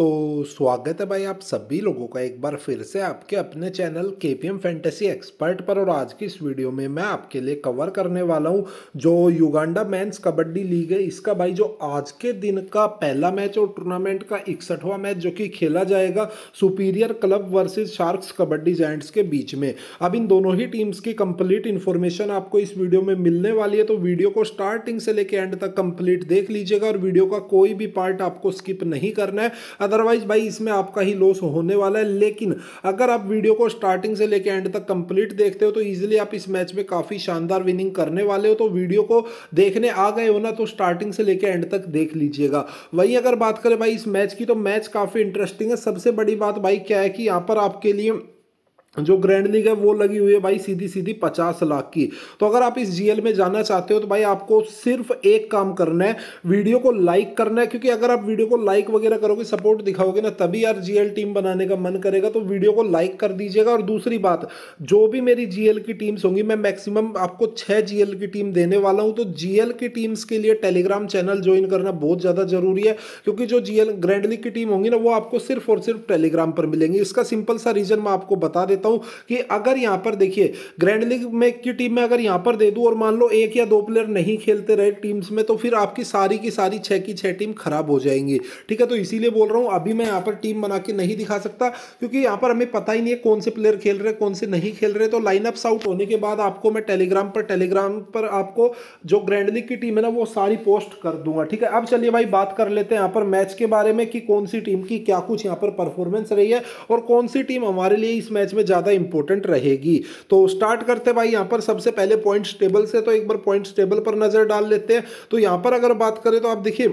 तो स्वागत है भाई आप सभी लोगों का एक बार फिर से आपके अपने चैनल के पी एम फैंटेसी एक्सपर्ट पर और आज की इस वीडियो में मैं आपके लिए कवर करने वाला हूं जो युगांडा मेंस कबड्डी लीग है इसका भाई जो आज के दिन का पहला मैच और टूर्नामेंट का इकसठवा मैच जो कि खेला जाएगा superior club versus sharks kabaddi giants के बीच में अब इन दोनों ही टीम्स की कंप्लीट इन्फॉर्मेशन आपको इस वीडियो में मिलने वाली है तो वीडियो को स्टार्टिंग से लेकर एंड तक कंप्लीट देख लीजिएगा और वीडियो का कोई भी पार्ट आपको स्किप नहीं करना है अदरवाइज भाई इसमें आपका ही लॉस होने वाला है लेकिन अगर आप वीडियो को स्टार्टिंग से लेकर एंड तक कंप्लीट देखते हो तो ईजिली आप इस मैच में काफ़ी शानदार विनिंग करने वाले हो तो वीडियो को देखने आ गए हो ना तो स्टार्टिंग से लेकर एंड तक देख लीजिएगा वही अगर बात करें भाई इस मैच की तो मैच काफ़ी इंटरेस्टिंग है सबसे बड़ी बात भाई क्या है कि यहाँ पर आपके लिए जो ग्रैंड लीग है वो लगी हुई है भाई सीधी सीधी पचास लाख की तो अगर आप इस जीएल में जाना चाहते हो तो भाई आपको सिर्फ एक काम करना है वीडियो को लाइक करना है क्योंकि अगर आप वीडियो को लाइक वगैरह करोगे सपोर्ट दिखाओगे ना तभी यार जीएल टीम बनाने का मन करेगा तो वीडियो को लाइक कर दीजिएगा और दूसरी बात जो भी मेरी जीएल की टीम्स होंगी मैं मैक्सिमम आपको छह जीएल की टीम देने वाला हूं तो जीएल की टीम्स के लिए टेलीग्राम चैनल ज्वाइन करना बहुत ज़्यादा जरूरी है क्योंकि जो जीएल ग्रैंड लीग की टीम होंगी ना वो आपको सिर्फ और सिर्फ टेलीग्राम पर मिलेंगी इसका सिंपल सा रीज़न मैं आपको बता देता हूँ हूं कि अगर यहां पर देखिए ग्रैंड लीग में की टीम में अगर यहां पर दे दूं और मान लो एक या दो प्लेयर नहीं खेलते रहे टीम्स में तो फिर आपकी सारी की सारी छह की छह टीम खराब हो जाएंगी ठीक है तो इसीलिए बोल रहा हूं अभी मैं यहां पर टीम बना के नहीं दिखा सकता क्योंकि यहां पर हमें पता ही नहीं है कौन से प्लेयर खेल रहे कौन से नहीं खेल रहे तो लाइनअप्स आउट होने के बाद आपको मैं टेलीग्राम पर टेलीग्राम पर आपको जो ग्रैंड लीग की टीम है ना वो सारी पोस्ट कर दूंगा ठीक है अब चलिए भाई बात कर लेते हैं यहां पर मैच के बारे में कि कौन सी टीम की क्या कुछ यहां पर परफॉर्मेंस रही है और कौन सी टीम हमारे लिए इस मैच में ज़्यादा इंपॉर्टेंट रहेगी तो स्टार्ट करते भाई यहाँ पर सबसे पहले पॉइंट्स टेबल से तो एक बार पॉइंट्स टेबल पर नज़र डाल लेते हैं तो यहाँ पर अगर बात करें तो आप देखिए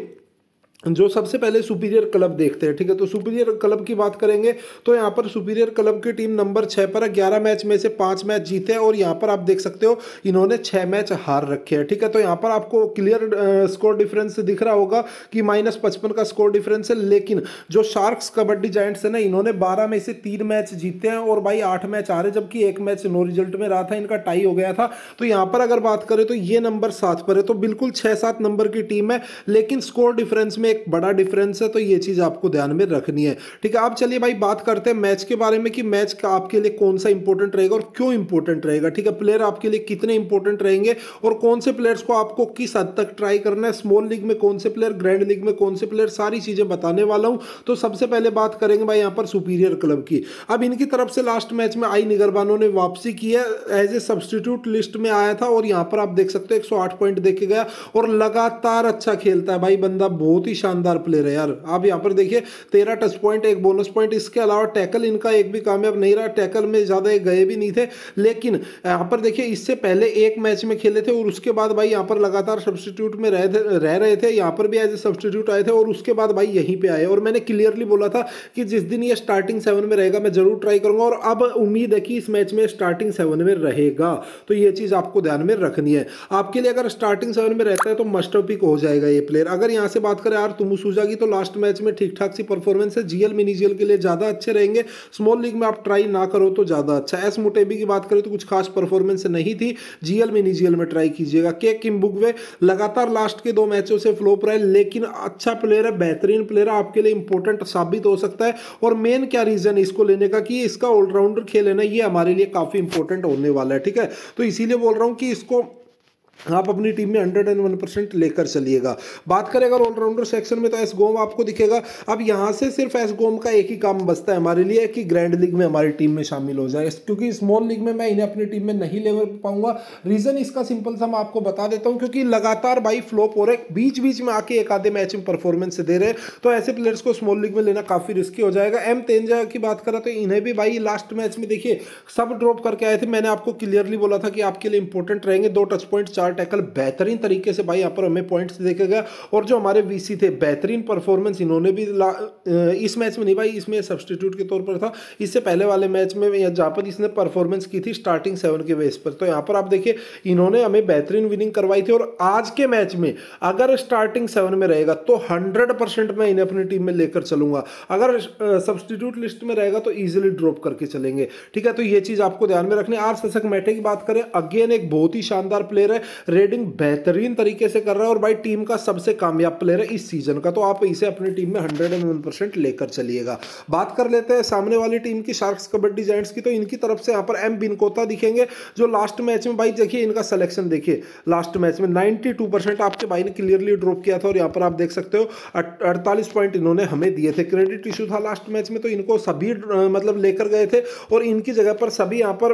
जो सबसे पहले सुपीरियर क्लब देखते हैं ठीक है तो सुपीरियर क्लब की बात करेंगे तो यहाँ पर सुपीरियर क्लब की टीम नंबर छः पर ग्यारह मैच में से पाँच मैच जीते हैं और यहाँ पर आप देख सकते हो इन्होंने छः मैच हार रखे हैं ठीक है तो यहाँ पर आपको क्लियर स्कोर डिफरेंस दिख रहा होगा कि माइनस पचपन का स्कोर डिफरेंस है लेकिन जो शार्क्स कबड्डी जॉइंट्स है ना इन्होंने बारह में से तीन मैच जीते हैं और भाई आठ मैच हारे जबकि एक मैच नो रिजल्ट में रहा था इनका टाई हो गया था तो यहाँ पर अगर बात करें तो ये नंबर सात पर है तो बिल्कुल छः सात नंबर की टीम है लेकिन स्कोर डिफरेंस में एक बड़ा डिफरेंस है तो ये चीज़ आपको ध्यान में रखनी है ठीक है आप चलिए भाई बात करते हैं मैच के बारे में कि मैच का आपके लिए कौन सा इंपॉर्टेंट रहेगा और क्यों इंपॉर्टेंट रहेगा ठीक है प्लेयर आपके लिए कितने इंपॉर्टेंट रहेंगे और कौन से प्लेयर्स को आपको किस हद तक ट्राई करना है स्मॉल लीग में कौन से प्लेयर ग्रैंड लीग में कौन से प्लेयर सारी चीज़ें बताने वाला हूं तो सबसे पहले बात करेंगे भाई यहां पर सुपीरियर क्लब की अब इनकी तरफ से लास्ट मैच में आई निगरबानों ने वापसी की है एज ए सब्सटीट्यूट लिस्ट में आया था और यहां पर आप देख सकते हो एक पॉइंट देखे गया और लगातार अच्छा खेलता है भाई बंदा बहुत ही ही शानदार प्लेयर है यार आप यहाँ पर देखिए तेरह टच पॉइंट एक बोनस पॉइंट इसके अलावा टैकल इनका एक भी कामयाब नहीं रहा टैकल में ज़्यादा गए भी नहीं थे लेकिन यहाँ पर देखिए इससे पहले एक मैच में खेले थे और उसके बाद भाई यहाँ पर लगातार सब्सटीट्यूट में रहे रह रहे थे यहाँ पर भी एज ए सब्सटीट्यूट आए थे और उसके बाद भाई यहीं पर आए और मैंने क्लियरली बोला था कि जिस दिन ये स्टार्टिंग सेवन में रहेगा मैं जरूर ट्राई करूंगा और अब उम्मीद है कि इस मैच में स्टार्टिंग सेवन में रहेगा तो ये चीज़ आपको ध्यान में रखनी है आपके लिए अगर स्टार्टिंग सेवन में रहता है तो मस्ट पिक हो जाएगा ये प्लेयर अगर यहाँ से बात करें यार तुमुसूजा तो की तो लास्ट मैच में ठीक ठाक सी परफॉर्मेंस है जीएल मिनीजीएल के लिए ज़्यादा अच्छे रहेंगे स्मॉल लीग में आप ट्राई ना करो तो ज़्यादा अच्छा एस मोटेबी की बात करें तो कुछ खास परफॉर्मेंस नहीं थी जीएल मिनीजीएल में ट्राई कीजिएगा के किम्बुगवे लगातार लास्ट के दो मैचों से फ्लोप रहे लेकिन अच्छा प्लेयर है बेहतरीन प्लेयर आपके लिए इंपॉर्टेंट साबित हो सकता है और मेन क्या रीज़न है इसको लेने का कि इसका ऑलराउंडर खेल है ना ये हमारे लिए काफ़ी इंपॉर्टेंट होने वाला है ठीक है तो इसीलिए बोल रहा हूं कि इसको आप अपनी टीम में हंड्रेड एंड वन परसेंट लेकर चलिएगा बात करें अगर ऑलराउंडर सेक्शन में तो एस गोम आपको दिखेगा अब यहाँ से सिर्फ एस गोम का एक ही काम बसता है हमारे लिए कि ग्रैंड लीग में हमारी टीम में शामिल हो जाए क्योंकि स्मॉल लीग में मैं इन्हें अपनी टीम में नहीं ले पाऊंगा रीज़न इसका सिंपल सा मैं आपको बता देता हूँ क्योंकि लगातार भाई फ्लोप हो रहे बीच बीच में आके एक आधे मैच में परफॉर्मेंस दे रहे तो ऐसे प्लेयर्स को स्मॉल लीग में लेना काफ़ी रिस्की हो जाएगा एम तेंजा की बात करें तो इन्हें भी भाई लास्ट मैच में देखिए सब ड्रॉप करके आए थे मैंने आपको क्लियरली बोला था कि आपके लिए इंपॉर्टेंट रहेंगे दो टच पॉइंट चार चार टैकल बेहतरीन तरीके से भाई यहाँ पर हमें पॉइंट्स देखेगा और जो हमारे वीसी थे बेहतरीन परफॉर्मेंस इन्होंने भी इस मैच में नहीं भाई इसमें सब्सटीट्यूट के तौर पर था इससे पहले वाले मैच में जहाँ पर इसने परफॉर्मेंस की थी स्टार्टिंग सेवन के बेस पर तो यहाँ पर आप देखिए इन्होंने हमें बेहतरीन विनिंग करवाई थी और आज के मैच में अगर स्टार्टिंग सेवन में रहेगा तो हंड्रेड परसेंट मैं इन्हें अपनी टीम में लेकर चलूंगा अगर सब्सटीट्यूट लिस्ट में रहेगा तो ईजिली ड्रॉप करके चलेंगे ठीक है तो ये चीज़ आपको ध्यान में रखने आर शशक मैटे की बात करें अगेन एक बहुत ही शानदार प्लेयर है रेडिंग बेहतरीन तरीके से कर रहा है और भाई टीम का सबसे कामयाब प्लेयर है इस सीजन का तो आप इसे अपनी टीम में हंड्रेड एंड वन परसेंट लेकर चलिएगा बात कर लेते हैं सामने वाली टीम की शार्क्स कबड्डी जैंट्स की तो इनकी तरफ से यहाँ पर एम बिनकोता दिखेंगे जो लास्ट मैच में भाई देखिए इनका सलेक्शन देखिए लास्ट मैच में नाइन्टी आपके भाई ने क्लियरली ड्रॉप किया था और यहाँ पर आप देख सकते हो अड़तालीस पॉइंट इन्होंने हमें दिए थे क्रेडिट इशू था लास्ट मैच में तो इनको सभी मतलब लेकर गए थे और इनकी जगह पर सभी यहाँ पर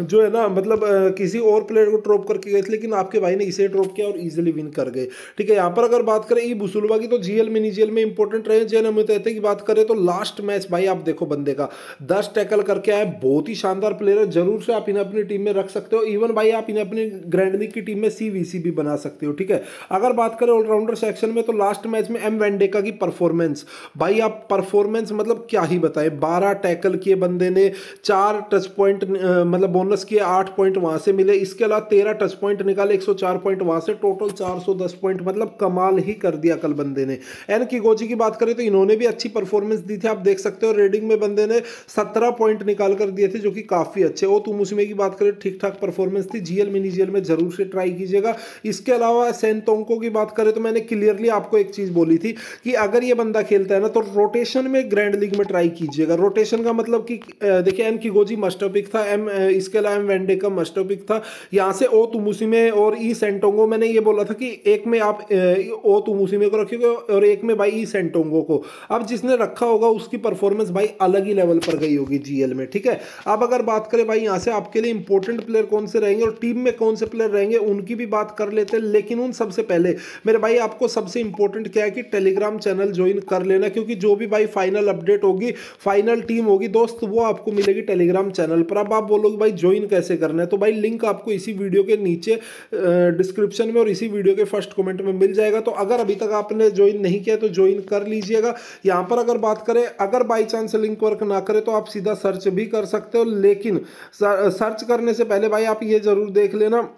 जो है ना मतलब किसी और प्लेयर को ड्रॉप करके गए थे लेकिन आपके भाई ने इसे ड्रॉप किया और इजीली विन कर गए ठीक है यहाँ पर अगर बात करें ई बुसुलवा की तो जीएल में निजीएल में इंपॉर्टेंट रहे जैन अमित की बात करें तो लास्ट मैच भाई आप देखो बंदे का दस टैकल करके आए बहुत ही शानदार प्लेयर है जरूर से आप इन्हें अपनी टीम में रख सकते हो इवन भाई आप इन्हें अपनी ग्रैंड लीग की टीम में सी भी बना सकते हो ठीक है अगर बात करें ऑलराउंडर सेक्शन में तो लास्ट मैच में एम वेंडेका की परफॉर्मेंस भाई आप परफॉर्मेंस मतलब क्या ही बताए बारह टैकल किए बंदे ने चार टच पॉइंट मतलब बोनस किए आठ पॉइंट वहां से मिले इसके अलावा तेरह टच पॉइंट निकाले एक सौ चार पॉइंट वहां से टोटल चार सौ दस पॉइंट मतलब कमाल ही कर दिया कल बंदे ने एन की गोजी की बात करें तो इन्होंने भी अच्छी परफॉर्मेंस दी थी आप देख सकते हो रेडिंग में बंदे ने सत्रह पॉइंट निकाल कर दिए थे जो कि काफ़ी अच्छे ओ तुम उसमें की बात करें ठीक ठाक परफॉर्मेंस थी जीएल मिनी जीएल में जरूर से ट्राई कीजिएगा इसके अलावा सेंतोंको की बात करें तो मैंने क्लियरली आपको एक चीज़ बोली थी कि अगर ये बंदा खेलता है ना तो रोटेशन में ग्रैंड लीग में ट्राई कीजिएगा रोटेशन का मतलब कि देखिए एन की गोजी पिक था एम इसके इसके अलावा का मस्टोपिक था यहाँ से ओ तुमुसी में और ई e सेंटोंगो मैंने ये बोला था कि एक में आप ओ तुमुसी में को रखोगे और एक में भाई ई e सेंटोंगो को अब जिसने रखा होगा उसकी परफॉर्मेंस भाई अलग ही लेवल पर गई होगी जी में ठीक है अब अगर बात करें भाई यहाँ से आपके लिए इंपॉर्टेंट प्लेयर कौन से रहेंगे और टीम में कौन से प्लेयर रहेंगे उनकी भी बात कर लेते हैं लेकिन उन सबसे पहले मेरे भाई आपको सबसे इंपॉर्टेंट क्या है कि टेलीग्राम चैनल ज्वाइन कर लेना क्योंकि जो भी भाई फाइनल अपडेट होगी फाइनल टीम होगी दोस्त वो आपको मिलेगी टेलीग्राम चैनल पर अब आप बोलोगे भाई ज्वाइन कैसे करना है तो भाई लिंक आपको इसी वीडियो के नीचे डिस्क्रिप्शन में और इसी वीडियो के फर्स्ट कमेंट में मिल जाएगा तो अगर अभी तक आपने ज्वाइन नहीं किया तो ज्वाइन कर लीजिएगा यहाँ पर अगर बात करें अगर बाई चांस लिंक वर्क ना करे तो आप सीधा सर्च भी कर सकते हो लेकिन सर्च करने से पहले भाई आप ये ज़रूर देख लेना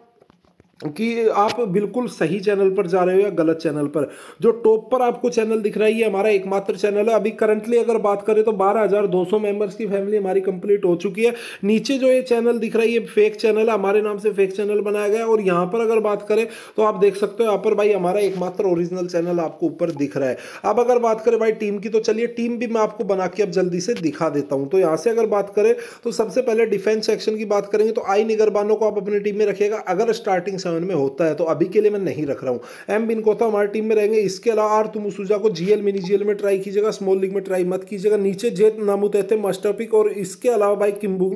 कि आप बिल्कुल सही चैनल पर जा रहे हो या गलत चैनल पर जो टॉप पर आपको चैनल दिख रहा है ये हमारा एकमात्र चैनल है अभी करंटली अगर बात करें तो 12,200 मेंबर्स की फैमिली हमारी कंप्लीट हो चुकी है नीचे जो ये चैनल दिख रहा है ये फेक चैनल है हमारे नाम से फेक चैनल बनाया गया और यहाँ पर अगर बात करें तो आप देख सकते हो यहाँ पर भाई हमारा एकमात्र ओरिजिनल चैनल आपको ऊपर दिख रहा है अब अगर बात करें भाई टीम की तो चलिए टीम भी मैं आपको बना के अब जल्दी से दिखा देता हूँ तो यहाँ से अगर बात करें तो सबसे पहले डिफेंस सेक्शन की बात करेंगे तो आई निगरबानों को आप अपनी टीम में रखिएगा अगर स्टार्टिंग सेवन में होता है तो अभी के लिए मैं नहीं रख रहा हूँ एम बिन कोता हमारी टीम में रहेंगे इसके अलावा आर तुम उसुजा को जीएल मिनी जीएल में ट्राई कीजिएगा स्मॉल लीग में ट्राई मत कीजिएगा नीचे जेत नामुते थे मस्टर पिक और इसके अलावा भाई किम्बू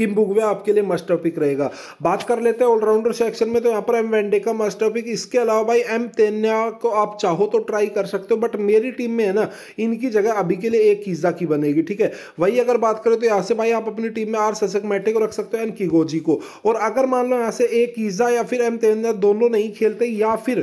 किम्बुगवे आपके लिए मस्टर पिक रहेगा बात कर लेते हैं ऑलराउंडर सेक्शन में तो यहाँ पर एम वेंडे का मस्टर पिक इसके अलावा भाई एम तेन्या को आप चाहो तो ट्राई कर सकते हो बट मेरी टीम में है ना इनकी जगह अभी के लिए एक कीजा की बनेगी ठीक है वही अगर बात करें तो यहाँ से भाई आप अपनी टीम में आर ससक मैटे को रख सकते हो एन किगोजी को और अगर मान लो यहाँ से एक मिर्ज़ा या फिर एम तेंदुलकर दोनों नहीं खेलते या फिर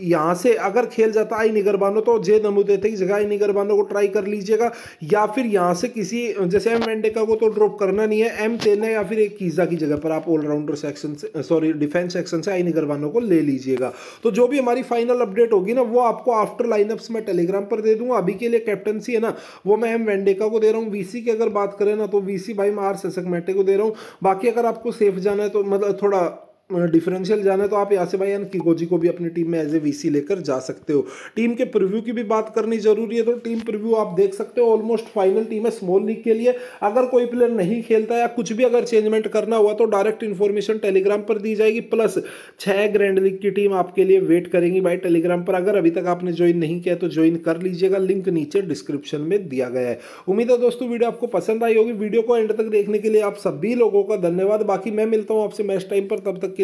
यहाँ से अगर खेल जाता आई निगरबानो तो जे नमुदेते की जगह आई निगरबानो को ट्राई कर लीजिएगा या फिर यहाँ से किसी जैसे एम वेंडेका को तो ड्रॉप करना नहीं है एम तेना या फिर एक कीजा की जगह पर आप ऑलराउंडर सेक्शन से सॉरी डिफेंस सेक्शन से आई निगरबानो को ले लीजिएगा तो जो भी हमारी फाइनल अपडेट होगी ना वो आपको आफ्टर लाइनअप्स मैं टेलीग्राम पर दे दूंगा अभी के लिए कैप्टनसी है ना वो मैं एम वेंडेका को दे रहा हूँ वी की अगर बात करें ना तो वी भाई मैं आर मैटे को दे रहा हूँ बाकी अगर आपको सेफ जाना है तो मतलब थोड़ा डिफरेंशियल जाना तो आप यासिब अन किगोजी को भी अपनी टीम में एज ए वीसी लेकर जा सकते हो टीम के प्रिव्यू की भी बात करनी जरूरी है तो टीम प्रिव्यू आप देख सकते हो ऑलमोस्ट फाइनल टीम है स्मॉल लीग के लिए अगर कोई प्लेयर नहीं खेलता या कुछ भी अगर चेंजमेंट करना हुआ तो डायरेक्ट इन्फॉर्मेशन टेलीग्राम पर दी जाएगी प्लस छः ग्रैंड लीग की टीम आपके लिए वेट करेंगी भाई टेलीग्राम पर अगर अभी तक आपने ज्वाइन नहीं किया तो ज्वाइन कर लीजिएगा लिंक नीचे डिस्क्रिप्शन में दिया गया है उम्मीद है दोस्तों वीडियो आपको पसंद आई होगी वीडियो को एंड तक देखने के लिए आप सभी लोगों का धन्यवाद बाकी मैं मिलता हूँ आपसे मैच टाइम पर तब तक के